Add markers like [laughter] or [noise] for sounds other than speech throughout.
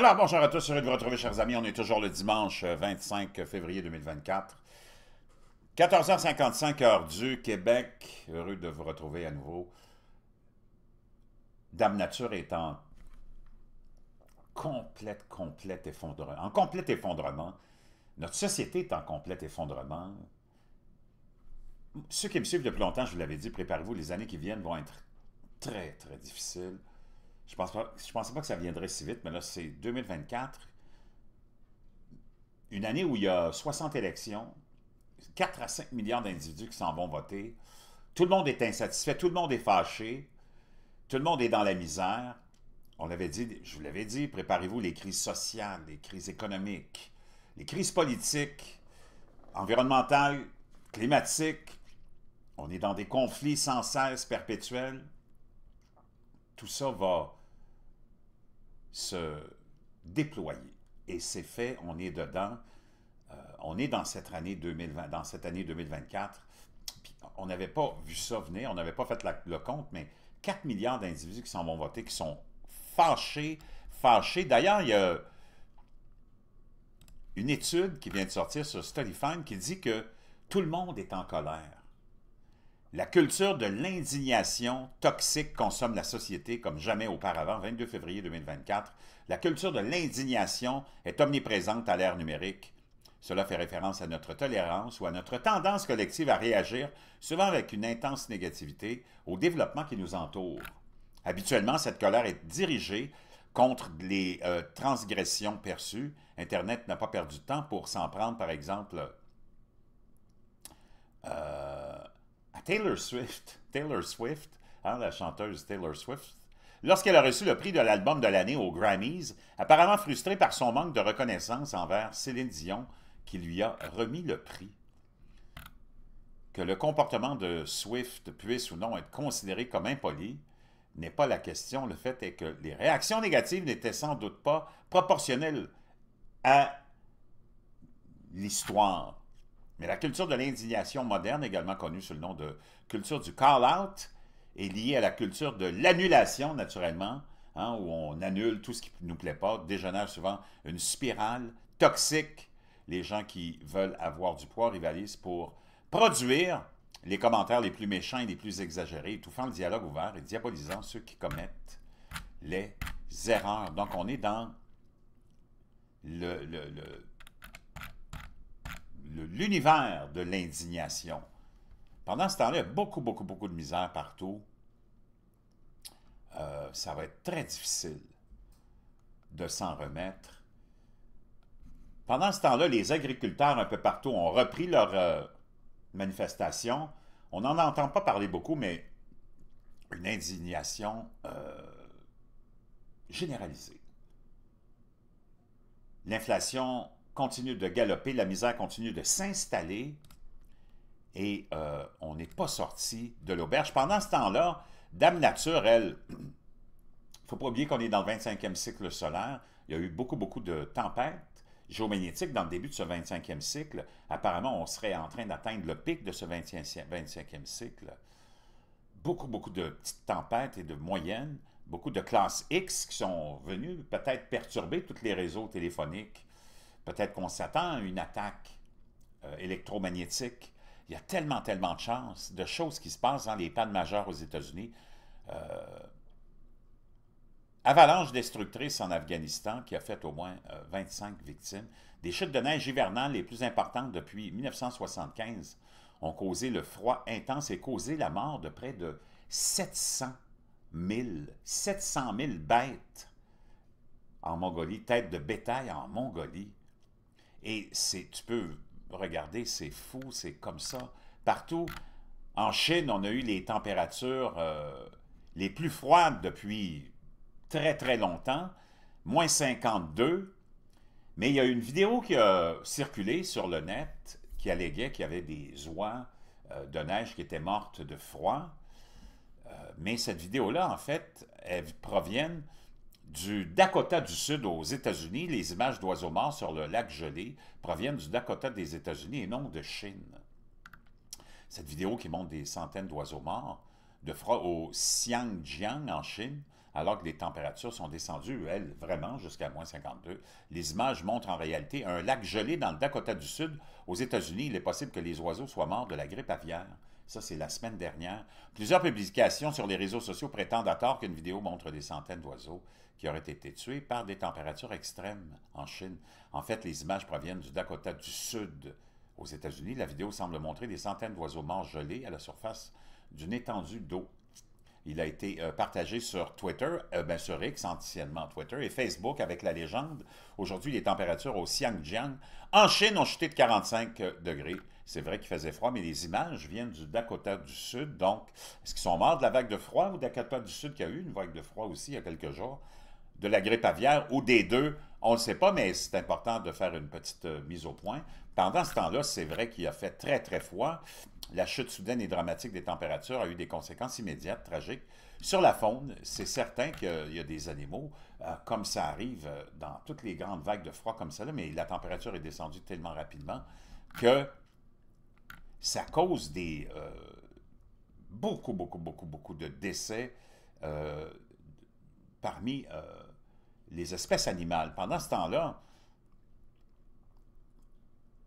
Alors, bonjour à tous, heureux de vous retrouver, chers amis. On est toujours le dimanche 25 euh, février 2024. 14h55, heure du Québec. Heureux de vous retrouver à nouveau. Dame Nature est en complète, complète effondrement. En complet effondrement. Notre société est en complète effondrement. Ceux qui me suivent depuis longtemps, je vous l'avais dit, préparez-vous, les années qui viennent vont être très, très difficiles. Je pense pensais pas que ça viendrait si vite, mais là, c'est 2024. Une année où il y a 60 élections, 4 à 5 milliards d'individus qui s'en vont voter. Tout le monde est insatisfait, tout le monde est fâché, tout le monde est dans la misère. On l'avait dit, je vous l'avais dit, préparez-vous les crises sociales, les crises économiques, les crises politiques, environnementales, climatiques. On est dans des conflits sans cesse perpétuels. Tout ça va se déployer. Et c'est fait, on est dedans. Euh, on est dans cette année 2020, dans cette année 2024. on n'avait pas vu ça venir, on n'avait pas fait le compte, mais 4 milliards d'individus qui s'en vont voter, qui sont fâchés, fâchés. D'ailleurs, il y a une étude qui vient de sortir sur StudyFine qui dit que tout le monde est en colère. La culture de l'indignation toxique consomme la société comme jamais auparavant, 22 février 2024. La culture de l'indignation est omniprésente à l'ère numérique. Cela fait référence à notre tolérance ou à notre tendance collective à réagir, souvent avec une intense négativité, au développement qui nous entoure. Habituellement, cette colère est dirigée contre les euh, transgressions perçues. Internet n'a pas perdu de temps pour s'en prendre, par exemple, euh, ah, Taylor Swift. [laughs] Taylor Swift, hein, la chanteuse Taylor Swift, lorsqu'elle a reçu le prix de l'album de l'année aux Grammys, apparemment frustrée par son manque de reconnaissance envers Céline Dion, qui lui a remis le prix. Que le comportement de Swift puisse ou non être considéré comme impoli n'est pas la question. Le fait est que les réactions négatives n'étaient sans doute pas proportionnelles à l'histoire mais la culture de l'indignation moderne, également connue sous le nom de culture du call-out, est liée à la culture de l'annulation, naturellement, hein, où on annule tout ce qui ne nous plaît pas, dégénère souvent une spirale toxique. Les gens qui veulent avoir du poids rivalisent pour produire les commentaires les plus méchants et les plus exagérés, étouffant le dialogue ouvert et diabolisant ceux qui commettent les erreurs. Donc, on est dans le l'univers de l'indignation. Pendant ce temps-là, beaucoup, beaucoup, beaucoup de misère partout. Euh, ça va être très difficile de s'en remettre. Pendant ce temps-là, les agriculteurs un peu partout ont repris leur euh, manifestation. On n'en entend pas parler beaucoup, mais une indignation euh, généralisée. L'inflation continue de galoper, la misère continue de s'installer et euh, on n'est pas sorti de l'auberge. Pendant ce temps-là, Dame Nature, elle, il [clears throat] ne faut pas oublier qu'on est dans le 25e cycle solaire. Il y a eu beaucoup, beaucoup de tempêtes géomagnétiques dans le début de ce 25e cycle. Apparemment, on serait en train d'atteindre le pic de ce 25e, 25e cycle. Beaucoup, beaucoup de petites tempêtes et de moyennes, beaucoup de classes X qui sont venues peut-être perturber tous les réseaux téléphoniques Peut-être qu'on s'attend à une attaque euh, électromagnétique. Il y a tellement, tellement de chances, de choses qui se passent dans les pannes majeures aux États-Unis. Euh, avalanche destructrice en Afghanistan qui a fait au moins 25 euh, victimes. Des chutes de neige hivernales les plus importantes depuis 1975 ont causé le froid intense et causé la mort de près de 700 000, 700 bêtes en Mongolie, têtes de bétail en Mongolie. Et c'est, tu peux regarder, c'est fou, c'est comme ça. Partout, en Chine, on a eu les températures euh, les plus froides depuis très, très longtemps, moins 52. Mais il y a une vidéo qui a circulé sur le net qui alléguait qu'il y avait des oies euh, de neige qui étaient mortes de froid. Euh, mais cette vidéo-là, en fait, elle provient... Du Dakota du Sud aux États-Unis, les images d'oiseaux morts sur le lac gelé proviennent du Dakota des États-Unis et non de Chine. Cette vidéo qui montre des centaines d'oiseaux morts de froid au Xiangjiang en Chine, alors que les températures sont descendues, elles, vraiment jusqu'à moins 52. Les images montrent en réalité un lac gelé dans le Dakota du Sud. Aux États-Unis, il est possible que les oiseaux soient morts de la grippe aviaire. Ça, c'est la semaine dernière. Plusieurs publications sur les réseaux sociaux prétendent à tort qu'une vidéo montre des centaines d'oiseaux qui auraient été tués par des températures extrêmes en Chine. En fait, les images proviennent du Dakota du Sud. Aux États-Unis, la vidéo semble montrer des centaines d'oiseaux morts gelés à la surface d'une étendue d'eau. Il a été euh, partagé sur Twitter, euh, ben sur X Twitter, et Facebook avec la légende. Aujourd'hui, les températures au Xiangjiang en Chine ont chuté de 45 euh, degrés. C'est vrai qu'il faisait froid, mais les images viennent du Dakota du Sud. Donc, est-ce qu'ils sont morts de la vague de froid ou Dakota du Sud qui a eu une vague de froid aussi il y a quelques jours? De la grippe aviaire ou des deux, on ne sait pas, mais c'est important de faire une petite euh, mise au point. Pendant ce temps-là, c'est vrai qu'il a fait très, très froid. La chute soudaine et dramatique des températures a eu des conséquences immédiates, tragiques. Sur la faune, c'est certain qu'il y a des animaux, euh, comme ça arrive euh, dans toutes les grandes vagues de froid comme ça, mais la température est descendue tellement rapidement que ça cause des, euh, beaucoup, beaucoup, beaucoup, beaucoup de décès euh, parmi euh, les espèces animales. Pendant ce temps-là,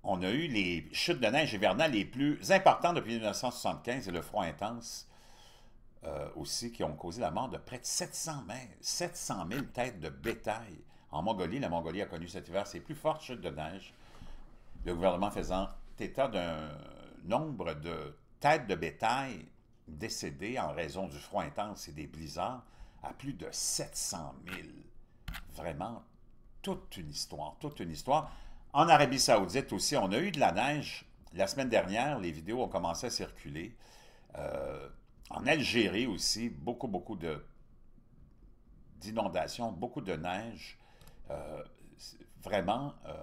on a eu les chutes de neige hivernales les plus importantes depuis 1975 et le froid intense aussi qui ont causé la mort de près de 700 000, 700 têtes de bétail. En Mongolie, la Mongolie a connu cet hiver ses plus fortes chutes de neige, le gouvernement faisant état d'un nombre de têtes de bétail décédées en raison du froid intense et des blizzards à plus de 700 000. Vraiment, toute une histoire, toute une histoire. En Arabie saoudite aussi, on a eu de la neige. La semaine dernière, les vidéos ont commencé à circuler. Euh, en Algérie aussi, beaucoup, beaucoup d'inondations, beaucoup de neige. Euh, vraiment, euh,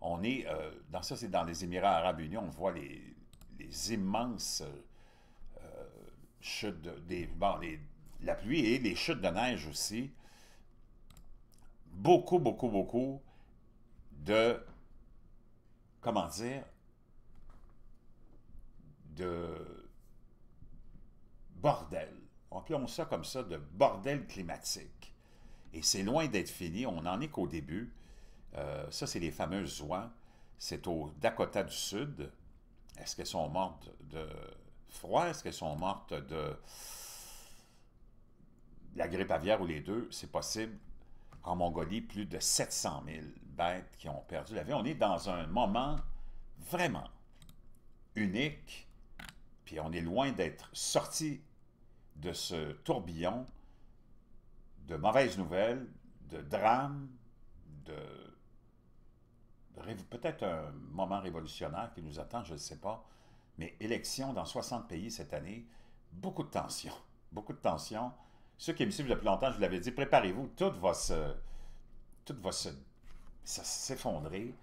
on est... dans ça, c'est dans les Émirats arabes unis, on voit les, des immenses euh, chutes, de, la pluie et les chutes de neige aussi, beaucoup, beaucoup, beaucoup de, comment dire, de bordel. Appelons ça comme ça, de bordel climatique. Et c'est loin d'être fini, on n'en est qu'au début. Euh, ça, c'est les fameuses oies. C'est au Dakota du Sud. Est-ce qu'elles sont mortes de froid? Est-ce qu'elles sont mortes de la grippe aviaire ou les deux? C'est possible. En Mongolie, plus de 700 000 bêtes qui ont perdu la vie. On est dans un moment vraiment unique, puis on est loin d'être sorti de ce tourbillon de mauvaises nouvelles, de drames, de peut-être un moment révolutionnaire qui nous attend, je ne sais pas, mais élections dans 60 pays cette année, beaucoup de tensions, [laughs] beaucoup de tensions. Ceux qui me suivent depuis longtemps, je vous l'avais dit, préparez-vous, tout va se, tout va se, s'effondrer.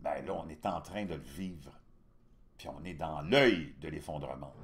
Ben là, on est en train de le vivre, puis on est dans l'œil de l'effondrement.